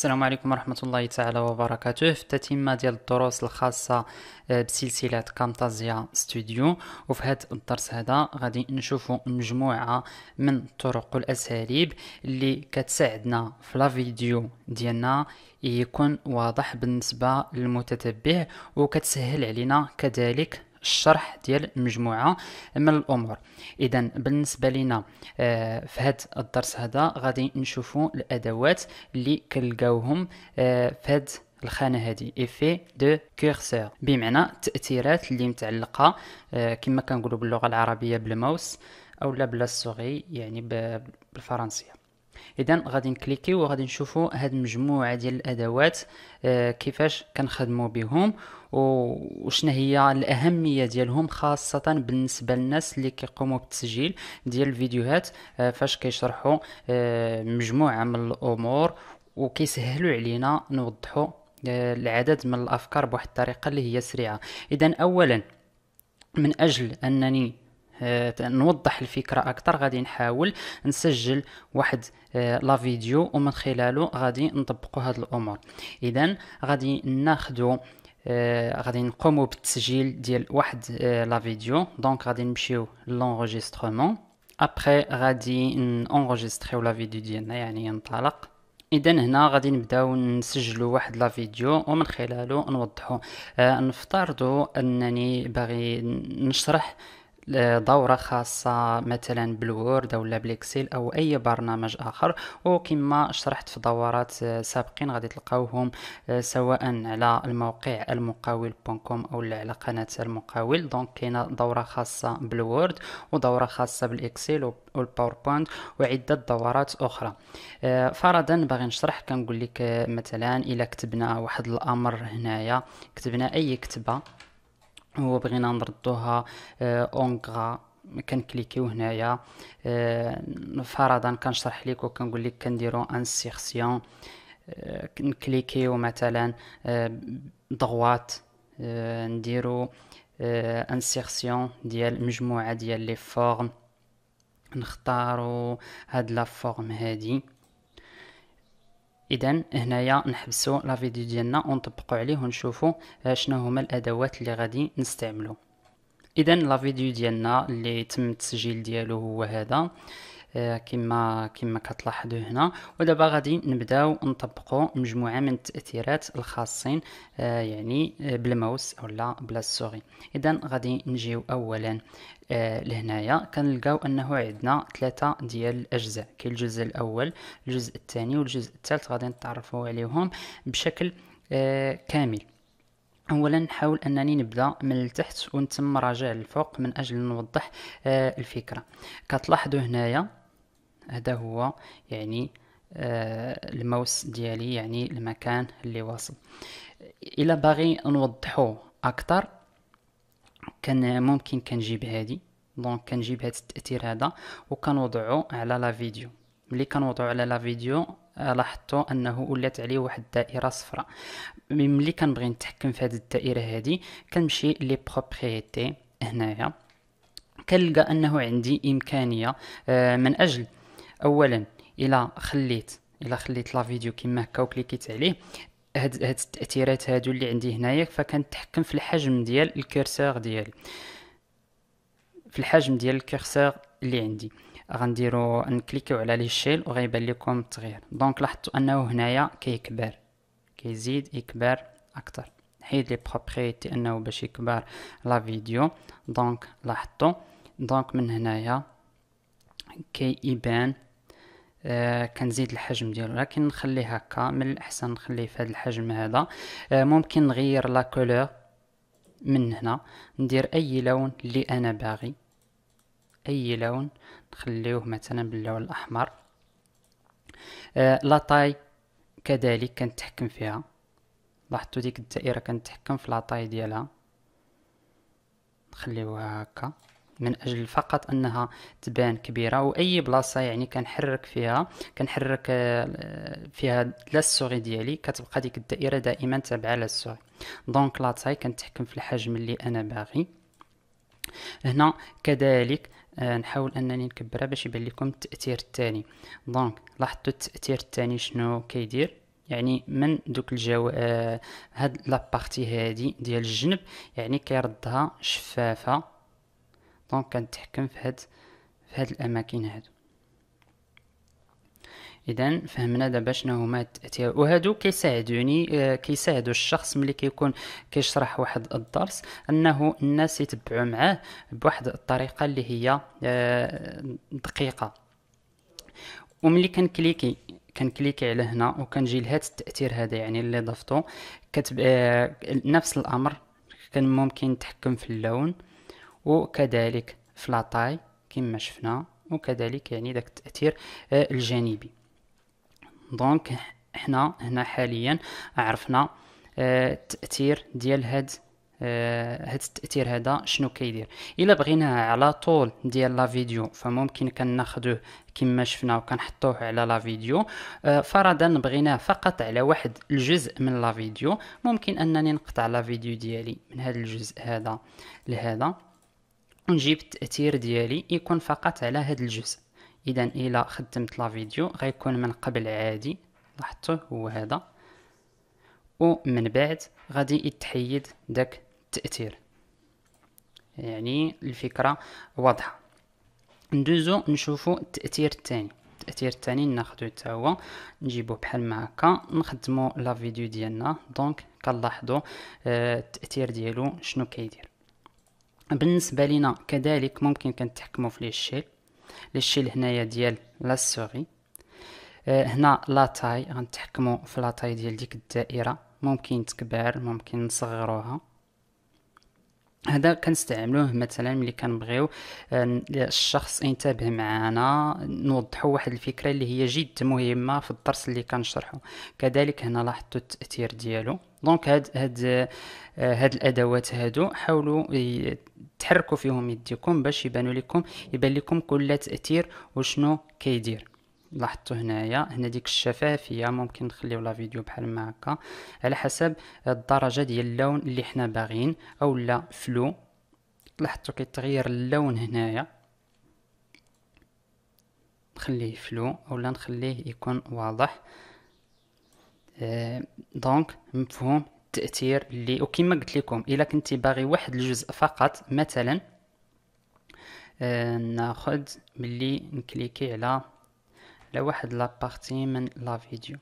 السلام عليكم ورحمة الله تعالى وبركاته في تتمة ديال الدروس الخاصة آه، بسلسلة كامتازيا ستوديو وفي هذا الدرس هذا غادي نشوفوا مجموعة من الطرق والأساليب اللي كتساعدنا في لا فيديو ديالنا يكون واضح بالنسبة للمتتبع وكتسهل علينا كذلك الشرح ديال مجموعه من الامور اذا بالنسبه لنا آه، في هذا الدرس هذا غادي نشوفوا الادوات اللي كنلقاوهم آه، في هذا الخانه هذه ايفي دو كورسور بمعنى التاثيرات اللي متعلقه آه، كما كنقولوا باللغه العربيه بالماوس لا بلا الصغي يعني بالفرنسيه اذا غادي نكليكي وغادي نشوفوا هاد المجموعه ديال الادوات آه كيفاش كنخدموا بهم وشنا هي الاهميه ديالهم خاصه بالنسبه للناس اللي كيقوموا بالتسجيل ديال الفيديوهات آه فاش كيشرحوا آه مجموعه من الامور وكيسهلوا علينا نوضحوا آه، العدد من الافكار بواحد الطريقه اللي هي سريعه اذا اولا من اجل انني آه، نوضح الفكره اكثر غادي نحاول نسجل واحد آه، لا فيديو ومن خلاله غادي نطبقوا هاد الامور اذا غادي ناخذ آه غادي نقومو بالتسجيل ديال واحد آه، لا فيديو دونك غادي نمشيو لونغيسترومون ابري غادي نونغيستريو لا فيديو ديالنا يعني ينطلق اذا هنا غادي نبداو نسجلوا واحد لا فيديو ومن خلاله نوضحوا آه نفترضوا انني باغي نشرح دورة خاصة مثلا بالوورد أو بالاكسل أو أي برنامج آخر وكما شرحت في دورات سابقين غادي تلقاوهم آه، سواء على الموقع المقاول كوم أو على قناة المقاول دونك كاينة دورة خاصة بالوورد ودورة خاصة بالإكسل والباوربوينت وعدة دورات أخرى آه، فرضا باغي نشرح كنقول لك آه، مثلا إلا كتبنا واحد الأمر هنايا كتبنا أي كتبة هو بغينا نردوها آه، اونغرا كنكليكيو هنايا آه، فرضا كنشرح لك وكنقول لك كنديرو انسيرسيون آه، نكليكيو مثلا دغوات نديرو انسيرسيون ديال مجموعه ديال لي فورم نختارو هاد لا فورم هادي اذا هنايا نحبسو لا فيديو ديالنا ونطبقوا عليه ونشوفوا آه، شنو هما الادوات اللي غادي نستعملو اذا لا فيديو ديالنا اللي تم التسجيل ديالو هو هذا آه، كما كما كتلاحظوا هنا ودابا غادي نبداو نطبقوا مجموعه من التاثيرات الخاصين آه، يعني آه، بالماوس اولا بلا السوري اذا غادي نجيو اولا لهنايا كنلقاو انه عندنا ثلاثه ديال الاجزاء كاين الجزء الاول الجزء الثاني والجزء الثالث غادي نتعرفوا عليهم بشكل كامل اولا نحاول انني نبدا من التحت ونتم راجع للفوق من اجل نوضح الفكره كتلاحظوا هنايا هذا هو يعني آه، الماوس ديالي يعني المكان اللي واصل الا باغي نوضحو اكثر كان ممكن كنجيب هادي دونك كنجيب هاد التاثير هذا وكنوضعو على لا فيديو ملي كنوضعو على لا فيديو آه، لاحظتو انه ولات عليه واحد الدائره صفراء ملي كنبغي نتحكم في هاد الدائره هادي كنمشي لي بروبريتي هنايا كنلقى انه عندي امكانيه آه، من اجل اولا الا خليت الا خليت لا فيديو كما هكا وكليكيت عليه هاد هاد التاثيرات هادو اللي عندي هنايا فكنتحكم في الحجم ديال الكرسور ديالي في الحجم ديال الكرسور اللي عندي غنديرو نكليكيو على لي شيل وغيبان لكم التغيير دونك لاحظتوا انه هنايا كيكبر كيزيد يكبر اكثر حيد لي بروبريتي انه باش يكبر لا فيديو دونك لاحظتوا دونك من هنايا كيبان آه كنزيد الحجم ديالو لكن نخليه هكا من الاحسن نخليه في هذا الحجم هذا آه ممكن نغير لا كولور من هنا ندير اي لون اللي انا باغي اي لون نخليوه مثلا باللون الاحمر آه لا طاي كذلك كنتحكم فيها لاحظتوا ديك الدائره كنتحكم في لاطاي ديالها نخليوها هكا من اجل فقط انها تبان كبيره واي بلاصه يعني كنحرك فيها كنحرك آه، فيها لاسوغي ديالي كتبقى ديك الدائره دائما تابعه لاسوغي دونك لا تاي كنتحكم في الحجم اللي انا باغي هنا كذلك آه، نحاول انني نكبرها باش يبان لكم التاثير الثاني دونك لاحظتوا التاثير الثاني شنو كيدير يعني من دوك الجو آه هاد لابارتي هادي ديال الجنب يعني كيردها شفافه دونك كنتحكم في هاد في هاد الاماكن هادو اذا فهمنا دابا شنو هما التاثير وهادو كيساعدوني كيساعدوا آه، كيساعدو الشخص ملي كيكون كيشرح واحد الدرس انه الناس يتبعوا معاه بواحد الطريقه اللي هي آه، دقيقه وملي كنكليكي كنكليكي على هنا وكنجي لهاد التاثير هذا يعني اللي ضفته كتب... آه، نفس الامر كان ممكن نتحكم في اللون وكذلك فلاطاي كما شفنا وكذلك يعني داك التاثير آه، الجانبي دونك حنا هنا حاليا عرفنا آه، التاثير ديال هاد آه، هاد التاثير هذا شنو كيدير الا بغيناه على طول ديال لا فيديو فممكن كناخذوه كما شفنا وكنحطوه على لا فيديو فرضا بغيناه فقط على واحد الجزء من لا فيديو ممكن انني نقطع لا فيديو ديالي من هذا الجزء هذا لهذا ونجيب التاثير ديالي يكون فقط على هذا الجزء اذا الى خدمت لا فيديو غيكون من قبل عادي لاحظتوا هو هذا ومن بعد غادي يتحيد داك التاثير يعني الفكره واضحه ندوزو نشوفو التاثير الثاني التاثير الثاني ناخذو حتى هو نجيبو بحال ما هكا نخدمو لا فيديو ديالنا دونك كنلاحظو آه، التاثير ديالو شنو كيدير بالنسبه لينا كذلك ممكن كنتحكموا في لي شيل لي شيل هنايا ديال لا سوري آه، هنا لا تاي غنتحكموا في لا تاي ديال ديك الدائره ممكن تكبر ممكن نصغروها هذا كنستعملوه مثلا ملي كنبغيو آه، الشخص ينتبه معنا نوضحوا واحد الفكره اللي هي جد مهمه في الدرس اللي كنشرحه كذلك هنا لاحظتوا التاثير ديالو دونك هاد هاد هاد الادوات هادو حاولوا تحركوا فيهم يديكم باش يبانوا لكم يبان لكم كل تاثير وشنو كيدير لاحظتوا هنايا هنا ديك الشفافيه ممكن نخليو لا فيديو بحال ما هكا على حسب الدرجه ديال اللون اللي حنا باغيين اولا فلو لاحظتوا كيتغير اللون هنايا نخليه فلو اولا نخليه يكون واضح دونك آه، مفهوم التاثير اللي وكما قلت لكم الا كنتي باغي واحد الجزء فقط مثلا آه، ناخذ ملي نكليكي على على واحد لابارتي من لا فيديو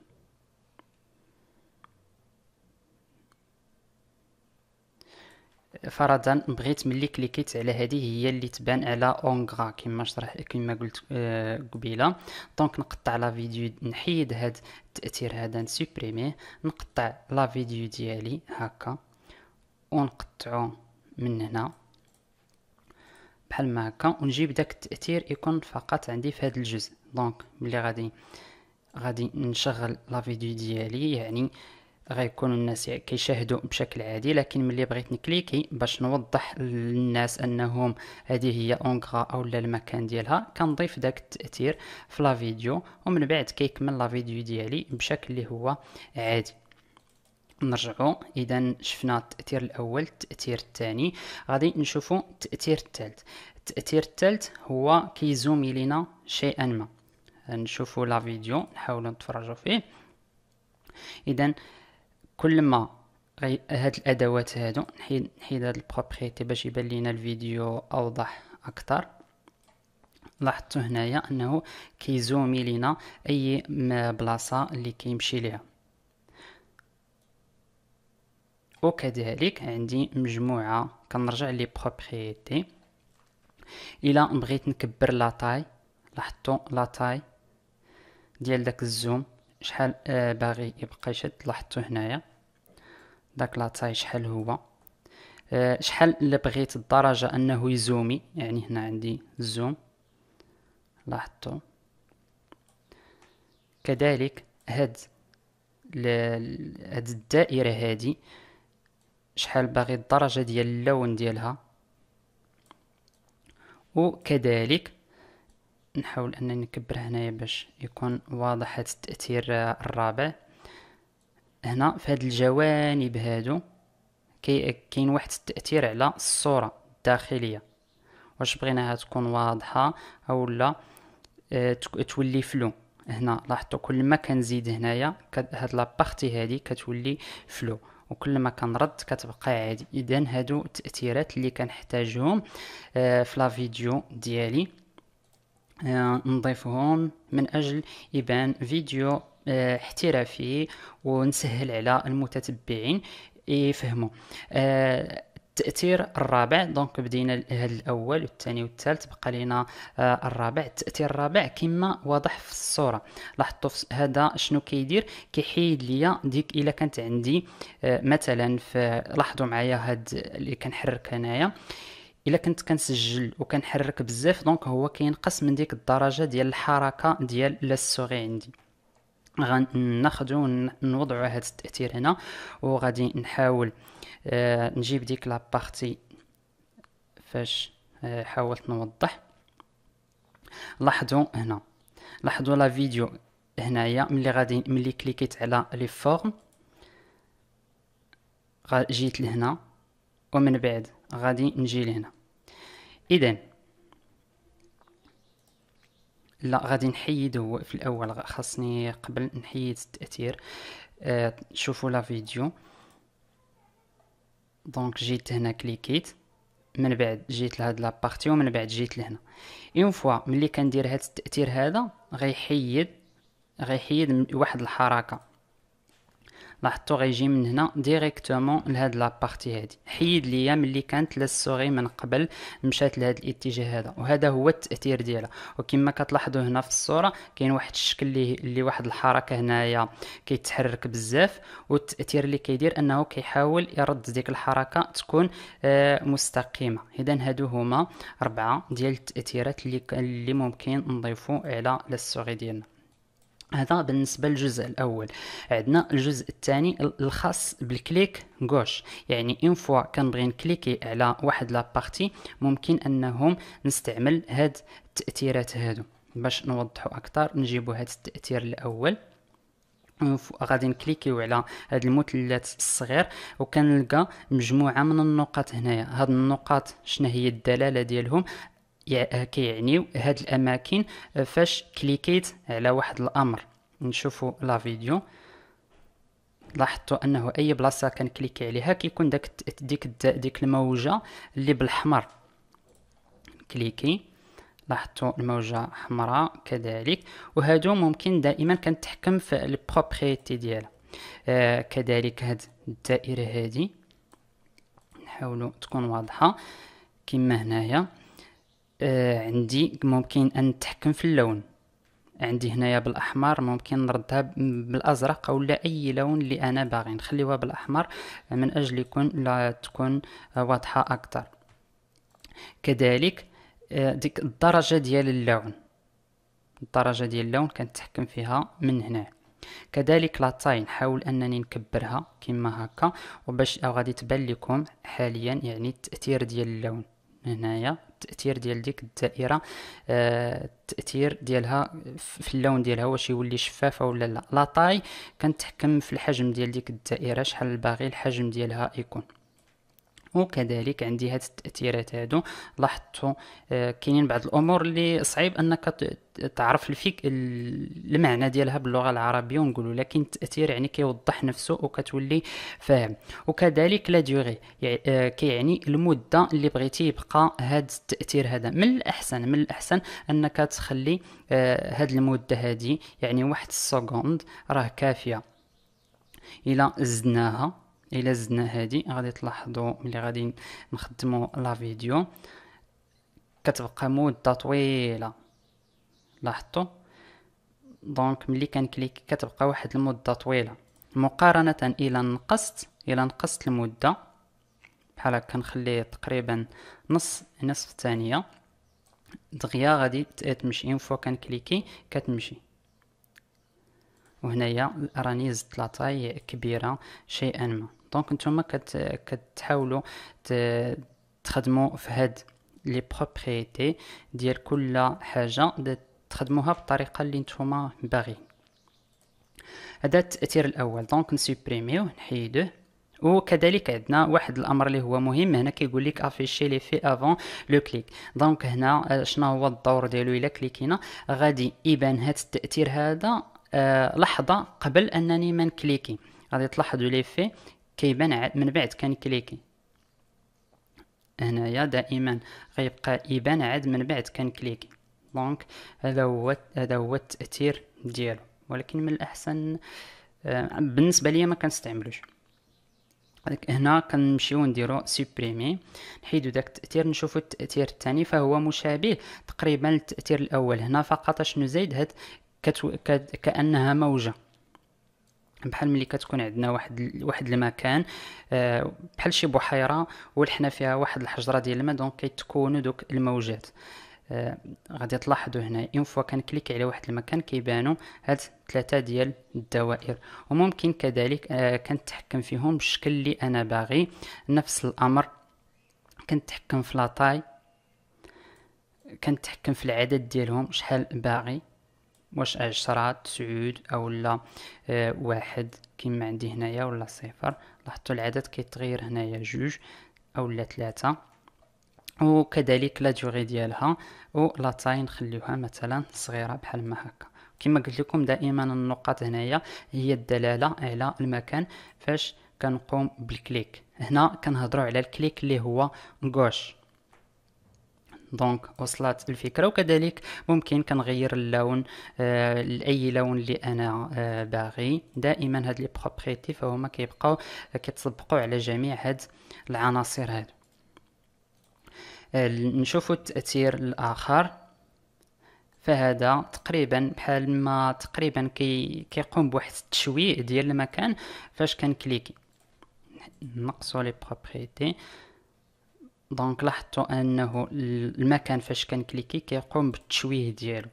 فرضا بغيت ملي كليكيت على هذه هي اللي تبان على اونغرا كما شرح كما قلت آه، قبيله دونك نقطع لا فيديو نحيد هاد التاثير هذا نسوبريميه نقطع لا فيديو ديالي هكا ونقطعو من هنا بحال ما هكا ونجيب داك التاثير يكون فقط عندي في هذا الجزء دونك ملي غادي غادي نشغل لا فيديو ديالي يعني غيكونوا الناس كيشاهدوا بشكل عادي لكن ملي بغيت نكليكي باش نوضح للناس انهم هذه هي اونغرا او المكان ديالها كنضيف داك التاثير في لا فيديو ومن بعد كيكمل لا فيديو ديالي بشكل اللي هو عادي نرجعوا اذا شفنا التاثير الاول التاثير الثاني غادي نشوفوا التاثير الثالث التاثير الثالث هو كيزومي لينا شيئا ما نشوفوا لا فيديو نحاولوا نتفرجوا فيه اذا كل ما هاد الادوات هادو نحيد نحيد هاد البروبريتي باش يبان لينا الفيديو اوضح اكثر لاحظتوا هنايا انه كيزومي لينا اي بلاصه اللي كيمشي ليها وكذلك عندي مجموعه كنرجع لي بروبريتي الا بغيت نكبر لاطاي لاحظتوا لاطاي ديال داك الزوم شحال آه، باغي يبقى يشد لاحظتوا هنايا داك لاطاي شحال هو آه، شحال الا بغيت الدرجه انه يزومي يعني هنا عندي الزوم لاحظتوا كذلك هاد هاد الدائره هادي شحال باغي الدرجه ديال اللون ديالها وكذلك نحاول انني نكبر هنايا باش يكون واضح التاثير الرابع هنا في هاد الجوانب هادو كاين واحد التاثير على الصوره الداخليه واش بغيناها تكون واضحه اولا آه، تولي فلو هنا لاحظتوا كل ما كنزيد هنايا هاد بارتي هادي كتولي فلو وكل ما كنرد كتبقى عادي اذا هادو التاثيرات اللي كنحتاجهم آه، في لا فيديو ديالي آه، نضيفهم من اجل يبان فيديو آه، احترافي ونسهل على المتتبعين يفهموا آه، التاثير الرابع دونك بدينا هذا الاول والثاني والثالث بقى لنا آه، الرابع التاثير الرابع كما واضح في الصوره لاحظتوا هذا شنو كيدير كيحيد ليا ديك الا كانت عندي مثلا في لاحظوا معايا هاد اللي كنحرك انايا الا كنت كنسجل وكنحرك بزاف دونك هو كينقص من ديك الدرجه ديال الحركه ديال لا عندي غناخذو نوضعو هاد التاثير هنا وغادي نحاول آه نجيب ديك بارتي فاش آه حاولت نوضح لاحظوا هنا لاحظوا لا فيديو هنايا ملي غادي ملي كليكيت على لي فورم جيت لهنا ومن بعد غادي نجي لهنا اذا لا غادي نحيد هو في الاول خاصني قبل نحيد التاثير آه شوفوا لا فيديو دونك جيت هنا كليكيت من بعد جيت لهاد بارتي ومن بعد جيت لهنا اون فوا ملي كندير هاد التاثير هذا غيحيد غيحيد واحد الحركه لاحظتوا غيجي من هنا ديريكتومون لهاد لابارتي هادي حيد ليا ملي كانت لاسوغي من قبل مشات لهاد الاتجاه هذا وهذا هو التاثير ديالها وكما كتلاحظوا هنا في الصوره كاين واحد الشكل اللي, اللي واحد الحركه هنايا كيتحرك بزاف والتاثير اللي كيدير انه كيحاول يرد ديك الحركه تكون آه، مستقيمه اذا هادو هما اربعه ديال التاثيرات اللي اللي ممكن نضيفو على لاسوغي ديالنا هذا بالنسبة للجزء الأول عندنا الجزء الثاني الخاص بالكليك غوش يعني إن فوا كنبغي نكليكي على واحد لابارتي ممكن أنهم نستعمل هاد التأثيرات هادو باش نوضحو أكثر نجيبو هاد التأثير الأول غادي نكليكيو على هاد المثلث الصغير وكنلقى مجموعه من النقط هنايا هاد النقط شنو هي الدلاله ديالهم آه، كيعنيو هاد الاماكن آه، فاش كليكيت على واحد الامر نشوفوا لا فيديو لاحظتوا انه اي بلاصه كنكليكي عليها كيكون داك ديك ديك الموجه اللي بالاحمر كليكي لاحظتوا الموجه حمراء كذلك وهادو ممكن دائما كنتحكم في البروبريتي ديالها آه كذلك هاد الدائره هادي نحاولوا تكون واضحه كما هنايا آه، عندي ممكن ان نتحكم في اللون عندي هنايا بالاحمر ممكن نردها بالازرق او لا اي لون اللي انا باغي نخليوها بالاحمر من اجل يكون لا تكون واضحه اكثر كذلك آه، ديك الدرجه ديال اللون الدرجه ديال اللون كنتحكم فيها من هنا كذلك تاي نحاول انني نكبرها كما هكا وباش آه، غادي تبان لكم حاليا يعني التاثير ديال اللون هنايا التاثير ديال ديك الدائره آه، التاثير ديالها في اللون ديالها واش يولي شفافه ولا لا لا طاي كنتحكم في الحجم ديال ديك الدائره شحال باغي الحجم ديالها يكون وكذلك عندي هاد التاثيرات هادو لاحظتوا آه، كاينين بعض الامور اللي صعيب انك تعرف الفيك المعنى ديالها باللغه العربيه ونقولوا لكن التاثير يعني كيوضح نفسه وكتولي فاهم وكذلك لا ديوغي آه، كيعني المده اللي بغيتي يبقى هاد التاثير هذا من الاحسن من الاحسن انك تخلي آه، هاد المده هادي يعني واحد السكوند راه كافيه الى زدناها الا زدنا هادي غادي تلاحظوا ملي غادي نخدموا لا فيديو كتبقى مده طويله لاحظتوا دونك ملي كنكليك كتبقى واحد المده طويله مقارنه الى نقصت الى نقصت المده بحال هكا نخليه تقريبا نص نصف ثانيه دغيا غادي تمشي اون فوا كنكليكي كتمشي وهنايا راني زدت لاطاي كبيره شيئا ما دونك نتوما كتحاولوا تخدموا في هاد لي بروبريتي ديال كل حاجه تخدموها بالطريقه اللي نتوما باغيين هذا التاثير الاول دونك نسوبريميوه نحيدوه وكذلك عندنا واحد الامر اللي هو مهم هنا كيقول لك افيشي لي في افون لو كليك دونك هنا شنو هو الدور ديالو الا كليكينا غادي يبان هذا التاثير هذا لحظه قبل انني ما نكليكي غادي تلاحظوا لي في كيبان من بعد كان كليكي هنايا دائما غيبقى يبان عاد من بعد كان كليكي دونك هذا هو هذا هو التاثير ديالو ولكن من الاحسن آه، بالنسبه ليا ما كنستعملوش هنا كنمشيو نديرو سوبريمي نحيدو داك التاثير نشوفو التاثير الثاني فهو مشابه تقريبا للتاثير الاول هنا فقط شنو زايد هاد كتو... كت... كانها موجه بحال ملي كتكون عندنا واحد واحد المكان آه، بحال شي بحيره ولحنا فيها واحد الحجره ديال الماء دونك كيتكونوا دوك الموجات آه، غادي تلاحظوا هنا اون فوا كنكليك على واحد المكان كيبانوا هاد ثلاثه ديال الدوائر وممكن كذلك آه، كنتحكم فيهم بالشكل اللي انا باغي نفس الامر كنتحكم في لاطاي كنتحكم في العدد ديالهم شحال باغي واش عشرة تسعود او لا آه واحد كيما عندي هنايا ولا صفر لاحظتوا العدد كيتغير هنايا جوج او لا ثلاثة وكذلك لا دوغي ديالها لا تاي نخليوها مثلا صغيره بحال ما هكا كما قلت لكم دائما النقاط هنايا هي الدلاله على المكان فاش كنقوم بالكليك هنا كنهضروا على الكليك اللي هو غوش دونك وصلت الفكره وكذلك ممكن كنغير اللون آه، لاي لون اللي انا آه، باغي دائما هاد لي بروبريتي فهما كيبقاو آه، كيتطبقوا على جميع هاد العناصر هاد نشوفوا التاثير الاخر فهذا تقريبا بحال ما تقريبا كي كيقوم بواحد التشويه ديال المكان فاش كنكليكي نقصوا لي بروبريتي دونك لاحظتوا انه المكان فاش كنكليكي كيقوم بالتشويه ديالو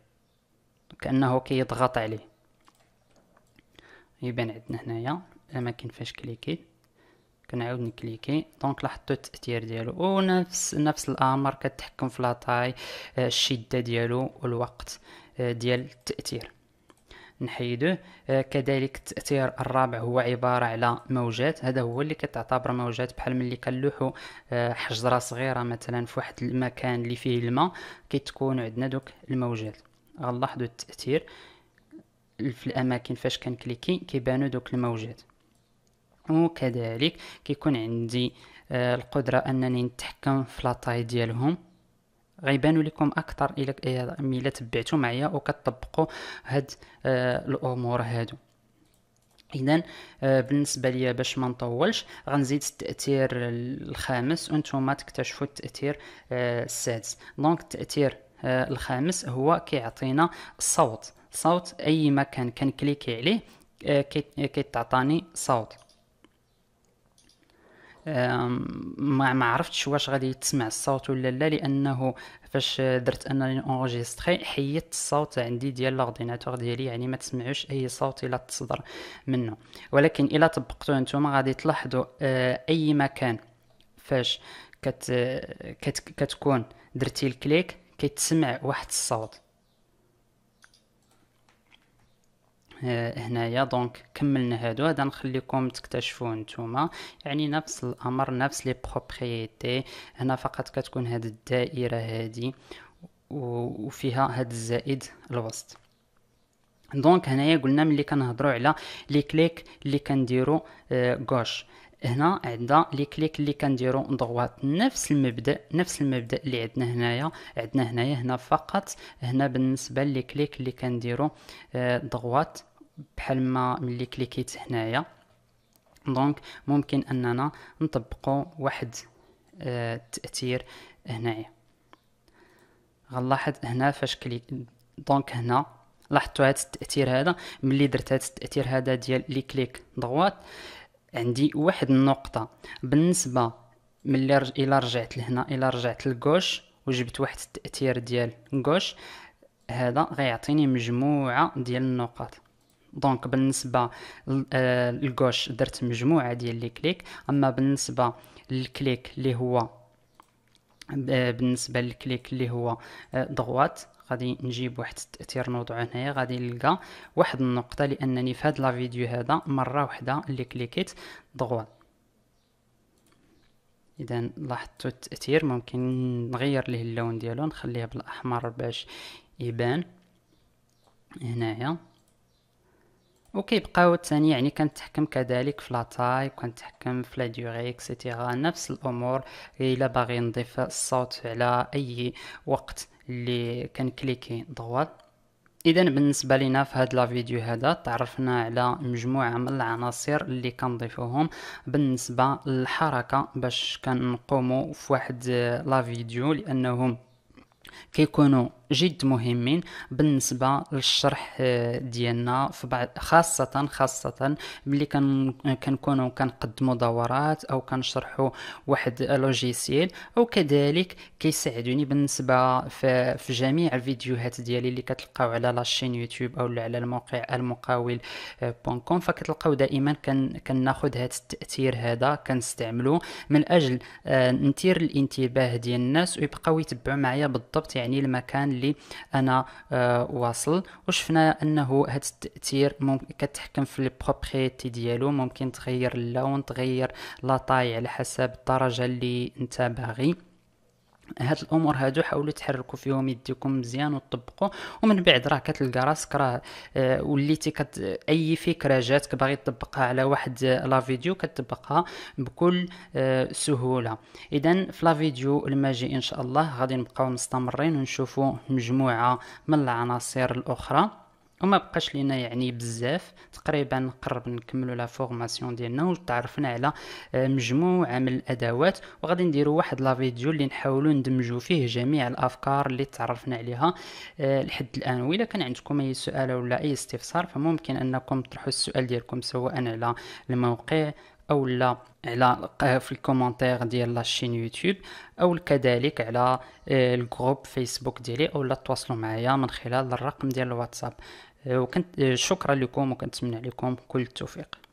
كانه كيضغط عليه يبان عندنا هنايا الاماكن فاش كليكي كنعاود نكليكي دونك لاحظتوا التاثير ديالو ونفس نفس الامر كتحكم في لاطاي آه، الشده ديالو والوقت آه، ديال التاثير نحيدوه آه، كذلك التاثير الرابع هو عباره على موجات هذا هو اللي كتعتبر موجات بحال ملي كنلوحو آه، حجره صغيره مثلا في واحد المكان اللي فيه الماء كتكون عندنا دوك الموجات غنلاحظوا التاثير في الاماكن فاش كنكليكي كيبانو دوك الموجات وكذلك كيكون عندي آه، القدره انني نتحكم في لاطاي ديالهم غيبانوا لكم اكثر الى ملي تبعتوا معايا وكتطبقوا هاد آه، الامور هادو اذا آه، بالنسبه ليا باش ما نطولش غنزيد التاثير الخامس وانتم تكتشفوا التاثير آه، السادس دونك التاثير الخامس هو كيعطينا صوت صوت اي مكان كنكليكي عليه كيتعطاني صوت ما ما عرفتش واش غادي تسمع الصوت ولا لا لانه فاش درت انني اونجيستري حيدت الصوت عندي ديال لورديناتور ديالي يعني ما تسمعوش اي صوت الا تصدر منه ولكن الا طبقتو نتوما غادي تلاحظوا آه، اي مكان فاش كت كت كتكون درتي الكليك كيتسمع واحد الصوت آه، هنايا دونك كملنا هادو هذا نخليكم تكتشفوه نتوما يعني نفس الامر نفس لي بروبريتي هنا فقط كتكون هاد الدائره هادي وفيها هاد الزائد الوسط دونك هنايا قلنا ملي كنهضروا على لي كليك اللي كنديرو غوش آه، هنا عندنا لي كليك اللي كنديرو دغوات نفس المبدا نفس المبدا اللي عندنا هنايا عندنا هنايا هنا فقط هنا بالنسبه لي كليك اللي كنديرو آه، دغوات بحال ما ملي كليكيت هنايا دونك ممكن اننا نطبقو واحد التاثير آه، هنايا غنلاحظ هنا فاش كليك دونك هنا لاحظتوا هذا التاثير هذا ملي درت هذا التاثير هذا ديال لي كليك آه عندي واحد النقطه بالنسبه ملي رج... الى رجعت لهنا الى رجعت للكوش وجبت واحد التاثير ديال كوش هذا غيعطيني مجموعه ديال النقط دونك بالنسبه للكوش آه، درت مجموعه ديال لي كليك اما بالنسبه للكليك اللي هو آه، بالنسبه للكليك اللي هو دغوات آه، غادي نجيب واحد التاثير نوضع هنايا غادي نلقى واحد النقطه لانني في هاد لا فيديو هذا مره واحده اللي كليكيت ضغوط اذا لاحظتوا التاثير ممكن نغير ليه اللون ديالو نخليه بالاحمر باش يبان هنايا وكيبقاو الثاني يعني كنتحكم كذلك في لاطاي كنتحكم في لا ديوغي اكسيتيرا نفس الامور الا باغي نضيف الصوت على اي وقت اللي كنكليكي دوار اذا بالنسبه لنا في هاد الفيديو هذا تعرفنا على مجموعه من العناصر اللي كنضيفوهم بالنسبه للحركه باش كنقومو في واحد لا فيديو لانهم كيكونوا جد مهمين بالنسبه للشرح آه، ديالنا خاصه خاصه ملي كنكونو كنقدمو دورات او كنشرحو واحد لوجيسيل او كذلك كيساعدوني بالنسبه في, جميع الفيديوهات ديالي اللي كتلقاو على لاشين يوتيوب او على الموقع المقاول آه، بون كوم فكتلقاو دائما كناخد هاد التاثير هذا كنستعملو من اجل آه، نثير الانتباه ديال الناس ويبقاو يتبعو معايا بالضبط يعني المكان اللي انا آه، واصل وشفنا انه هذا التاثير ممكن كتحكم في لي بروبريتي ديالو ممكن تغير اللون تغير لا طاي على حسب الدرجه اللي انت باغي هاد الامور هادو حاولوا تحركوا فيهم يديكم مزيان وتطبقوا ومن بعد راه كتلقى راسك راه آه، وليتي كت اي فكره جاتك باغي تطبقها على واحد آه، لا فيديو كتطبقها بكل آه، سهوله اذا في لا فيديو الماجي ان شاء الله غادي نبقاو مستمرين ونشوفوا مجموعه من العناصر الاخرى وما بقاش لينا يعني بزاف تقريبا قرب نكملوا لا فورماسيون ديالنا وتعرفنا على آه، مجموعه من الادوات وغادي نديروا واحد لا فيديو اللي نحاولوا ندمجوا فيه جميع الافكار اللي تعرفنا عليها آه، لحد الان وإلا كان عندكم اي سؤال ولا اي استفسار فممكن انكم تطرحوا السؤال ديالكم سواء على الموقع او لا على في الكومنتير ديال لاشين يوتيوب او كذلك على آه، الجروب فيسبوك ديالي او لا تواصلوا معايا من خلال الرقم ديال الواتساب آه، وكنت آه، شكرا لكم وكنتمنى لكم كل التوفيق